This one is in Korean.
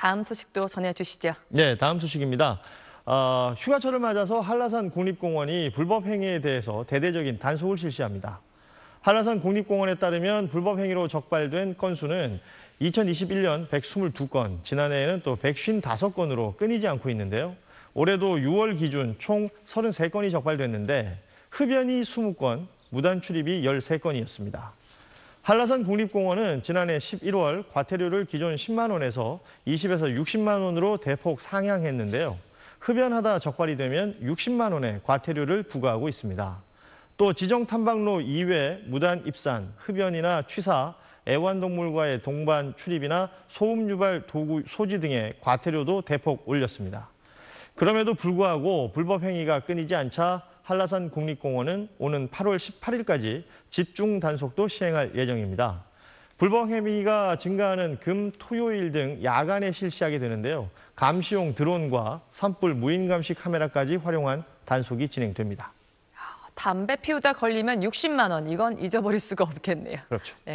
다음 소식도 전해주시죠. 네, 다음 소식입니다. 어, 휴가철을 맞아서 한라산 국립공원이 불법 행위에 대해서 대대적인 단속을 실시합니다. 한라산 국립공원에 따르면 불법 행위로 적발된 건수는 2021년 122건, 지난해에는 또 155건으로 끊이지 않고 있는데요. 올해도 6월 기준 총 33건이 적발됐는데 흡연이 20건, 무단 출입이 13건이었습니다. 한라산 국립공원은 지난해 11월 과태료를 기존 10만 원에서 20에서 60만 원으로 대폭 상향했는데요. 흡연하다 적발이 되면 60만 원의 과태료를 부과하고 있습니다. 또 지정 탐방로 이외 무단 입산, 흡연이나 취사, 애완동물과의 동반 출입이나 소음 유발 도구 소지 등의 과태료도 대폭 올렸습니다. 그럼에도 불구하고 불법 행위가 끊이지 않자 한라산 국립공원은 오는 8월 18일까지 집중 단속도 시행할 예정입니다. 불법 행위가 증가하는 금, 토요일 등 야간에 실시하게 되는데요. 감시용 드론과 산불 무인 감시 카메라까지 활용한 단속이 진행됩니다. 아, 담배 피우다 걸리면 60만 원, 이건 잊어버릴 수가 없겠네요. 그렇죠. 네.